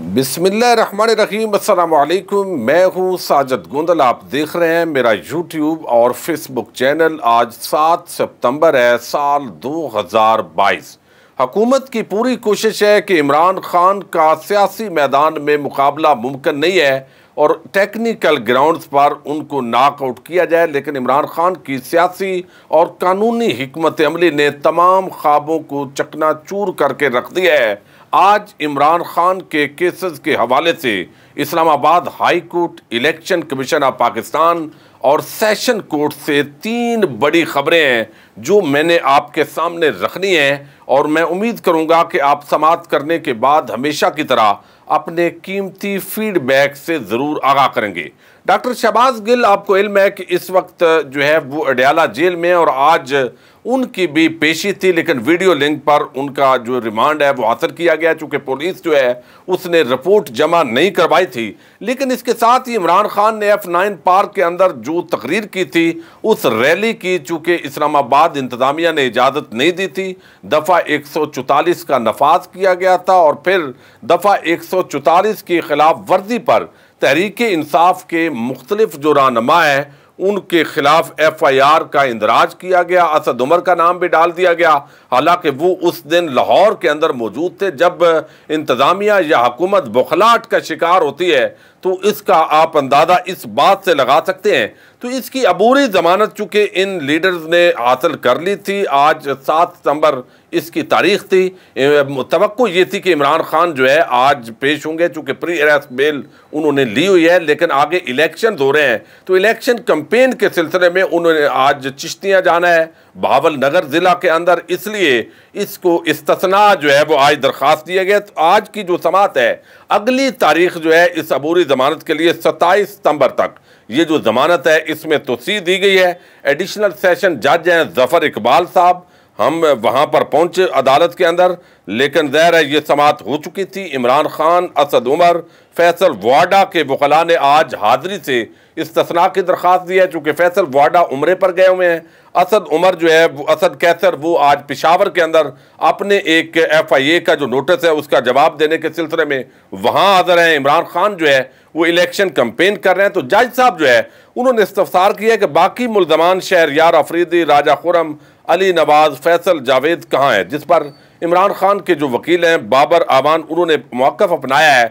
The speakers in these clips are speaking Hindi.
बिसमिल्ल रहीम मैं हूं साजद गोंदल आप देख रहे हैं मेरा यूट्यूब और फेसबुक चैनल आज 7 सितंबर है साल 2022 हकूमत की पूरी कोशिश है कि इमरान खान का सियासी मैदान में मुकाबला मुमकिन नहीं है और टेक्निकल ग्राउंड्स पर उनको नाकआउट किया जाए लेकिन इमरान खान की सियासी और कानूनी हमत अमली ने तमाम ख्वाबों को चकनाचूर करके रख दिया है आज इमरान खान के केसेस के हवाले से Islamabad high court election commission of Pakistan और सेशन कोर्ट से तीन बड़ी खबरें हैं जो मैंने आपके सामने रखनी हैं और मैं उम्मीद करूंगा कि आप समाप्त करने के बाद हमेशा की तरह अपने कीमती फीडबैक से ज़रूर आगाह करेंगे डॉक्टर शहबाज गिल आपको इल्म है कि इस वक्त जो है वो अडयाला जेल में और आज उनकी भी पेशी थी लेकिन वीडियो लिंक पर उनका जो रिमांड है वो हासिल किया गया चूँकि पुलिस जो है उसने रिपोर्ट जमा नहीं करवाई थी लेकिन इसके साथ ही इमरान खान ने एफ नाइन पार्क के अंदर जो तकरीर की थी उस रैली की चूँकि इस्लामाबाद इंतज़ामिया ने इजाज़त नहीं दी थी दफ़ा एक सौ चौतालीस का नफाज किया गया था और फिर दफ़ा एक सौ की खिलाफ वर्जी पर तहरीक इंसाफ के मुख्तलिफ जो रहनमा हैं उनके खिलाफ एफ आई आर का इंदराज किया गया असद उमर का नाम भी डाल दिया गया हालांकि वो उस दिन लाहौर के अंदर मौजूद थे जब इंतज़ामिया या हुकूमत बखलाट का शिकार होती है तो इसका आप अंदाज़ा इस बात से लगा सकते हैं तो इसकी अबूरी ज़मानत चूँकि इन लीडर्स ने हासिल कर ली थी आज सात सितंबर इसकी तारीख थी तो ये थी कि इमरान खान जो है आज पेश होंगे चूँकि प्री अरेस्ट बेल उन्होंने ली हुई है लेकिन आगे इलेक्शन हो रहे हैं तो इलेक्शन कम्पेन के सिलसिले में उन्होंने आज चिश्तियाँ जाना है भावल नगर ज़िला के अंदर इसलिए इसलिए इसको इस्तना जो है वो आज दरख्वास्त दिया गया तो आज की जो समात है अगली तारीख जो है इस अबूरी ज़मानत के लिए सत्ताईस सितम्बर तक ये जो ज़मानत है इसमें तोसी दी गई है एडिशनल सेशन जज हैं जफ़र इकबाल साहब हम वहाँ पर पहुँचे अदालत के अंदर लेकिन जहर है ये समात हो चुकी थी इमरान खान असद उमर फैसल वाडा के वकला ने आज हाजिरी से इस्तना की दरख्वास्त दी है चूँकि फैसल वाडा उम्र पर गए हुए हैं असद उमर जो है असद कैसर वो आज पिशावर के अंदर अपने एक एफ आई ए का जो नोटिस है उसका जवाब देने के सिलसिले में वहाँ हाजिर हैं इमरान खान जो है वो इलेक्शन कंपेन कर रहे हैं तो जज साहब जो है उन्होंने इस्तफसार किया कि बाकी मुलजमान शहर यार अफरीदी राजा खुरम अली नवाज फैसल जावेद कहाँ हैं जिस पर इमरान खान के जो वकील हैं बाबर आवान उन्होंने मौक़ अपनाया है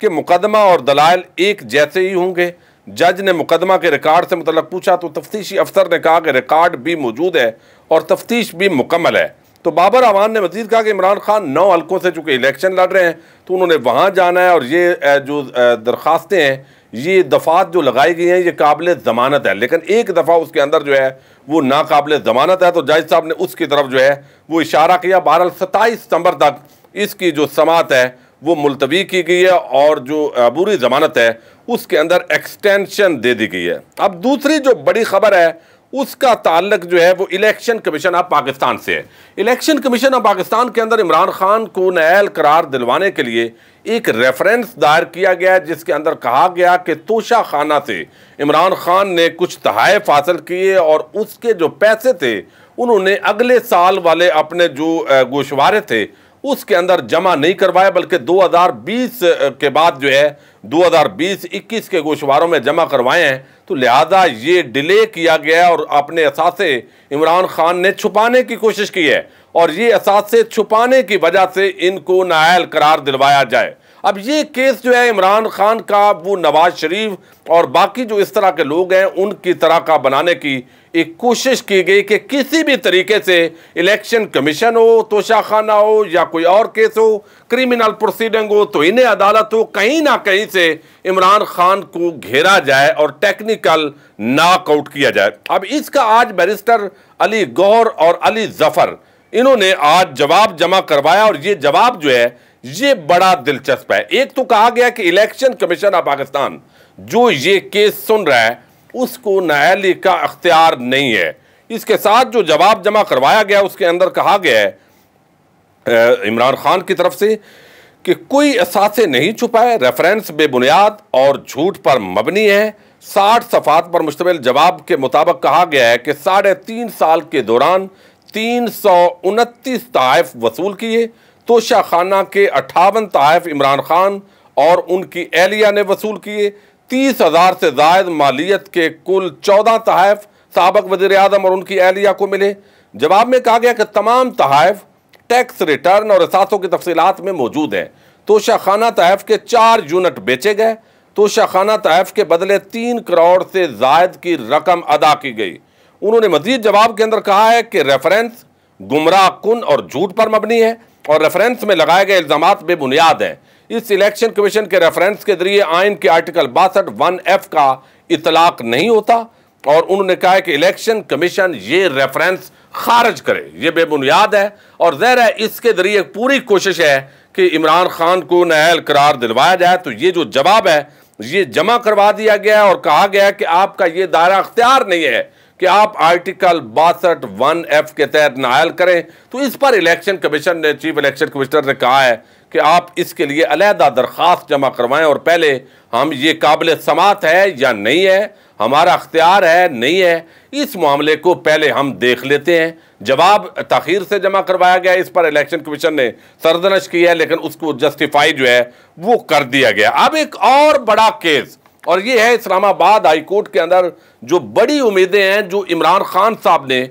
कि मुकदमा और दलाल एक जैसे ही होंगे जज ने मुकदमा के रिकॉर्ड से मतलब पूछा तो तफ्तीशी अफसर ने कहा कि रिकॉर्ड भी मौजूद है और तफ्तीश भी मुकम्मल है तो बाबर अवान ने मजीद कहा कि इमरान खान नौ हल्कों से चूँकि इलेक्शन लड़ रहे हैं तो उन्होंने वहाँ जाना है और ये जो दरख्वास्तें हैं ये दफ़ात जो लगाई गई हैं ये काबिल ज़मानत है लेकिन एक दफ़ा उसके अंदर जो है वो नाकबिल ज़मानत है तो जज साहब ने उसकी तरफ जो है वो इशारा किया बहरहाल सत्ताईस सितंबर तक इसकी जो समात है वो मुलतवी की गई है और जो अबूरी ज़मानत है उसके अंदर एक्सटेंशन दे दी गई है अब दूसरी जो बड़ी खबर है उसका ताल्लक जो है वो इलेक्शन कमीशन ऑफ पाकिस्तान से है इलेक्शन कमीशन ऑफ पाकिस्तान के अंदर इमरान खान को नायल करार दिलवाने के लिए एक रेफरेंस दायर किया गया जिसके अंदर कहा गया कि तोशा खाना से इमरान खान ने कुछ तहफ़ हासिल किए और उसके जो पैसे थे उन्होंने अगले साल वाले अपने जो गोशवारे थे उसके अंदर जमा नहीं करवाया बल्कि 2020 के बाद जो है 2020-21 के गोशवारों में जमा करवाए हैं तो लिहाजा ये डिले किया गया और अपने असासे इमरान खान ने छुपाने की कोशिश की है और ये असासे छुपाने की वजह से इनको नायल करार दिलवाया जाए अब ये केस जो है इमरान खान का वो नवाज शरीफ और बाकी जो इस तरह के लोग हैं उनकी तरह का बनाने की एक कोशिश की गई कि किसी भी तरीके से इलेक्शन कमीशन हो तोशाखाना हो या कोई और केस हो क्रिमिनल प्रोसीडिंग हो तो इन्हें अदालत हो कहीं ना कहीं से इमरान खान को घेरा जाए और टेक्निकल नाकआउट किया जाए अब इसका आज बैरिस्टर अली गौर और अली जफ़र इन्होंने आज जवाब जमा करवाया और ये जवाब जो है ये बड़ा दिलचस्प है एक तो कहा गया कि इलेक्शन कमीशन ऑफ पाकिस्तान जो ये केस सुन रहा है उसको न्यायालय का अख्तियार नहीं है इसके साथ जो जवाब जमा करवाया गया उसके अंदर कहा गया है इमरान खान की तरफ से कि कोई असासे नहीं छुपाए रेफरेंस बेबुनियाद और झूठ पर मबनी है साठ सफात पर मुश्तमिल जवाब के मुताबिक कहा गया है कि साढ़े तीन साल के दौरान तीन सौ उनतीस तहफ़ वसूल किए तोशा खाना के अट्ठावन तहफ़ इमरान खान और उनकी एहलिया ने वसूल किए तीस हज़ार से जायद मालियत के कुल चौदह तहफ़ सबक वजीर अजम और उनकी एहलिया को मिले जवाब में कहा गया कि तमाम तहफ़ टैक्स रिटर्न और असातों की तफसीत में मौजूद हैं तोशा खाना तहफ़ के चार यूनिट बेचे गए तोशा खाना तहफ़ के बदले तीन करोड़ से जायद की रकम अदा की गई उन्होंने मजीद जवाब के अंदर कहा है कि रेफरेंस गुमराह कन और झूठ पर मबनी है और रेफरेंस में लगाए गए इल्ज़ाम बेबुनियाद हैं इस इलेक्शन कमीशन के रेफरेंस के जरिए आइन के आर्टिकल बासठ वन एफ का इतलाक नहीं होता और उन्होंने कहा है कि इलेक्शन कमीशन ये रेफरेंस खारज करे ये बेबुनियाद है और जहर है इसके ज़रिए पूरी कोशिश है कि इमरान खान को नायल करार दिलवाया जाए तो ये जो जवाब है ये जमा करवा दिया गया है और कहा गया है कि आपका ये दायरा अख्तियार नहीं है कि आप आर्टिकल बासठ वन एफ के तहत नायल करें तो इस पर इलेक्शन कमीशन ने चीफ इलेक्शन कमिश्नर ने कहा है कि आप इसके लिए अलहदा दरख्वास्त जमा करवाएं और पहले हम ये काबिल समात है या नहीं है हमारा अख्तियार है नहीं है इस मामले को पहले हम देख लेते हैं जवाब तखीर से जमा करवाया गया इस पर इलेक्शन कमीशन ने सरदनश की है लेकिन उसको जस्टिफाई जो है वो कर दिया गया अब एक और बड़ा केस और ये है इस्लामाबाद हाईकोर्ट के अंदर जो बड़ी उम्मीदें हैं जो इमरान खान साहब ने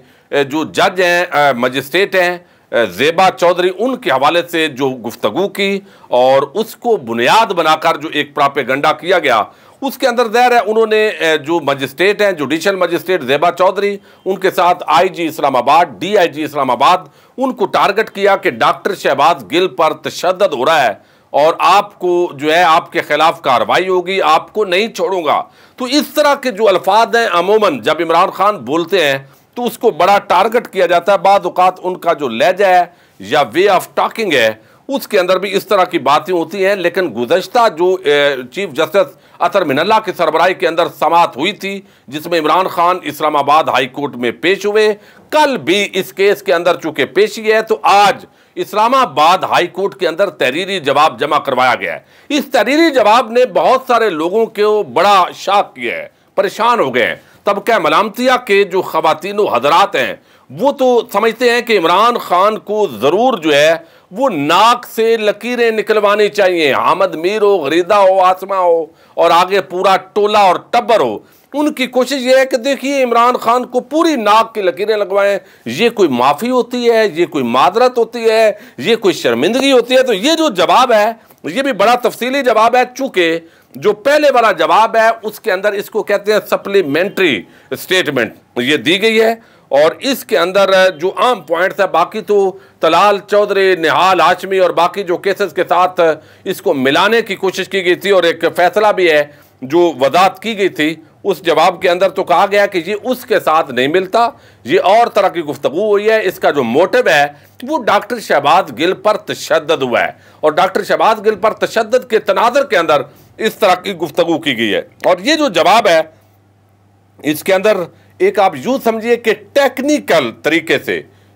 जो जज हैं मजिस्ट्रेट हैं जेबा चौधरी उनके हवाले से जो गुफ्तगु की और उसको बुनियाद बनाकर जो एक प्रापेगंडा किया गया उसके अंदर जहर है उन्होंने जो मजिस्ट्रेट हैं जुडिशल मजिस्ट्रेट जेबा चौधरी उनके साथ आईजी इस्लामाबाद डीआईजी इस्लामाबाद उनको टारगेट किया कि डॉक्टर शहबाज गिल पर तशद हो रहा है और आपको जो है आपके खिलाफ कार्रवाई होगी आपको नहीं छोड़ूंगा तो इस तरह के जो अल्फाज हैं अमूमन जब इमरान खान बोलते हैं तो उसको बड़ा टारगेट किया जाता है बाद उनका जो लहजा है या वे ऑफ टॉकिंग है उसके अंदर भी इस तरह की बातें होती हैं लेकिन गुजशत जो चीफ जस्टिस अतर मिनल्ला के सरबराही के अंदर समात हुई थी जिसमें इमरान खान इस्लामाबाद हाई कोर्ट में पेश हुए कल भी इस केस के अंदर चूंकि पेशी है तो आज इस्लामाबाद हाई कोर्ट के अंदर तहरीरी जवाब जमा करवाया गया है इस तहरीरी जवाब ने बहुत सारे लोगों को बड़ा शाक किया है परेशान हो गए हैं तबका मलामतिया के जो खातिन हजरात हैं वो तो समझते हैं कि इमरान खान को ज़रूर जो है वो नाक से लकीरें निकलवानी चाहिए आमद मीर हो गरीदा हो आसमा हो और आगे पूरा टोला और टब्बर हो उनकी कोशिश ये है कि देखिए इमरान खान को पूरी नाक की लकीरें लगवाएं ये कोई माफ़ी होती है ये कोई मादरत होती है ये कोई शर्मिंदगी होती है तो ये जो जवाब है ये भी बड़ा तफसीली जवाब है चूँकि जो पहले वाला जवाब है उसके अंदर इसको कहते हैं सप्लीमेंट्री स्टेटमेंट ये दी गई है और इसके अंदर जो आम पॉइंट्स है बाकी तो तलाल चौधरी निहाल आशमी और बाकी जो केसेस के साथ इसको मिलाने की कोशिश की गई थी और एक फैसला भी है जो वजात की गई थी उस जवाब के अंदर तो कहा गया कि ये उसके साथ नहीं मिलता ये और तरह की गुफ्तु हुई है इसका जो मोटिव है वो डॉक्टर शहबाज गिल पर तशद हुआ है और डॉक्टर शहबाज गिल पर तशद के तनाजर के अंदर इस तरह की गुफ्तु की गई है और ये जो जवाब है इसके अंदर एक आप यूँ समझिए कि टेक्निकल तरीके से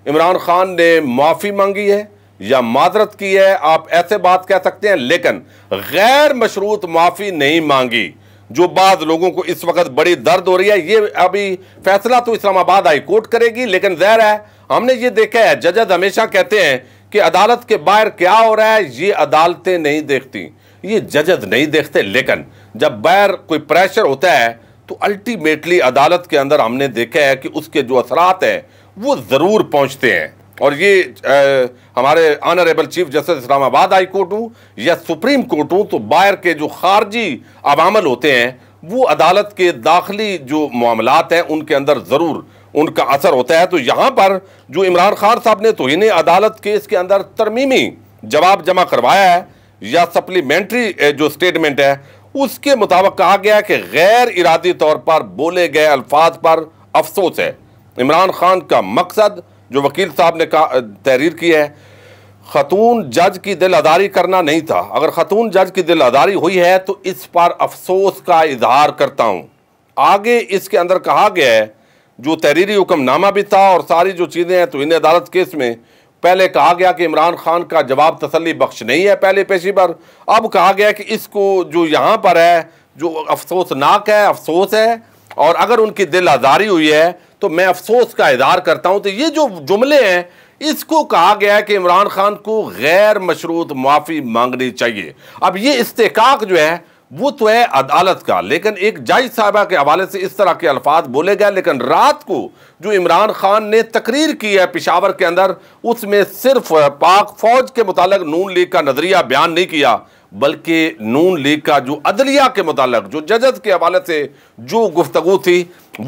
इमरान खान ने माफ़ी मांगी है या माजरत की है आप ऐसे बात कह सकते हैं लेकिन गैर मशरूत माफ़ी नहीं मांगी जो बाद लोगों को इस वक्त बड़ी दर्द हो रही है ये अभी फैसला तो इस्लामाबाद हाई कोर्ट करेगी लेकिन जहर है हमने ये देखा है जजद हमेशा कहते हैं कि अदालत के बाहर क्या हो रहा है ये अदालतें नहीं देखती ये जजज नहीं देखते लेकिन जब बाहर कोई प्रेशर होता है तो अल्टीमेटली अदालत के अंदर हमने देखा है कि उसके जो असरात हैं वो ज़रूर पहुँचते हैं और ये आ, हमारे honourable chief justice Islamabad high court हूँ या सुप्रीम कोर्ट हूँ तो बाहर के जो खारजी अवामल होते हैं वो अदालत के दाखिली जो मामलात हैं उनके अंदर ज़रूर उनका असर होता है तो यहाँ पर जो इमरान खान साहब ने तो इन्हें अदालत केस के अंदर तरमीमी जवाब जमा करवाया है या सप्लीमेंट्री जो स्टेटमेंट है उसके मुताबिक कहा गया कि गैर इरादी तौर पर बोले गए अल्फाज पर अफसोस है इमरान खान का मकसद जो वकील साहब ने कहा तहरीर की है खतून जज की दिल अदारी करना नहीं था अगर खतून जज की दिल अदारी हुई है तो इस पर अफसोस का इजहार करता हूँ आगे इसके अंदर कहा गया है जो तहरीरी हुक्मनामा भी था और सारी जो चीज़ें हैं तो इन अदालत केस में पहले कहा गया कि इमरान खान का जवाब तसली बख्श नहीं है पहले पेशी पर अब कहा गया कि इसको जो यहाँ पर है जो अफसोसनाक है अफसोस है और अगर उनकी दिल आज़ारी हुई है तो मैं अफसोस का इजहार करता हूँ तो ये जो जुमले हैं इसको कहा गया है कि इमरान खान को गैर मशरूत माफ़ी मांगनी चाहिए अब ये इस्तेकाक जो है वो तो है अदालत का लेकिन एक जाय साहबा के हवाले से इस तरह के अल्फाज बोले गए लेकिन रात को जो इमरान खान ने तकरीर की है पिशावर के अंदर उसमें सिर्फ पाक फौज के मुतल नून लीग का नज़रिया बयान नहीं किया बल्कि नून लीग का जो अदलिया के मुतल जो जजत के हवाले से जो गुफ्तु थी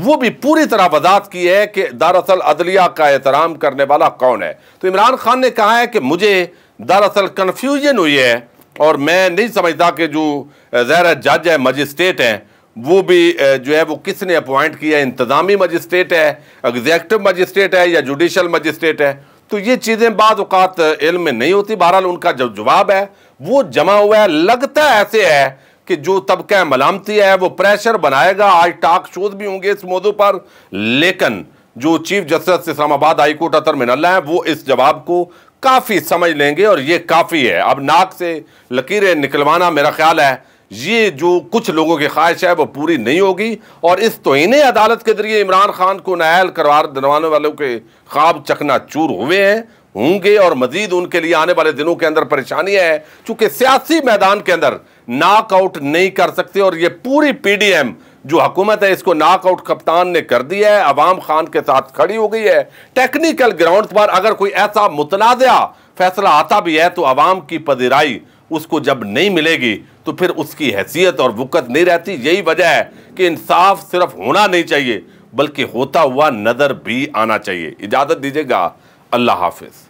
वो भी पूरी तरह वजात की है कि दरअसल अदलिया का एहतराम करने वाला कौन है तो इमरान खान ने कहा है कि मुझे दरअसल कन्फ्यूजन हुई है और मैं नहीं समझता कि जो जहर जज है मजिस्ट्रेट हैं वो भी जो है वो किसने अपॉइंट किया है इंतज़ामी मजिस्ट्रेट है एग्जैक्टिव मजिस्ट्रेट है या जुडिशल मजिस्ट्रेट है तो ये चीज़ें बाद अवत इल में नहीं होती बहरहाल उनका जो जवाब है वो जमा हुआ है लगता ऐसे है कि जो तबका मलामती है वो प्रेशर बनाएगा आज टाक शोध भी होंगे इस मौजू पर लेकिन जो chief justice Islamabad high court Athar Minallah है वो इस जवाब को काफ़ी समझ लेंगे और ये काफ़ी है अब नाक से लकीरें निकलवाना मेरा ख्याल है ये जो कुछ लोगों की ख्वाहिश है वो पूरी नहीं होगी और इस तो इन्हें अदालत के जरिए इमरान खान को नायल करवार दिलवाने वालों के ख्वाब चकना चूर हुए हैं होंगे और मजीद उनके लिए आने वाले दिनों के अंदर परेशानियाँ हैं चूंकि सियासी मैदान के अंदर नाकआउट नहीं कर सकते और ये पूरी पीडीएम जो हुकूमत है इसको नाकआउट कप्तान ने कर दिया है अवाम खान के साथ खड़ी हो गई है टेक्निकल ग्राउंड पर अगर कोई ऐसा मुतनाज़ फैसला आता भी है तो अवाम की पदराई उसको जब नहीं मिलेगी तो फिर उसकी हैसियत और वक्त नहीं रहती यही वजह है कि इंसाफ सिर्फ होना नहीं चाहिए बल्कि होता हुआ नज़र भी आना चाहिए इजाज़त दीजिएगा अल्लाह हाफिज़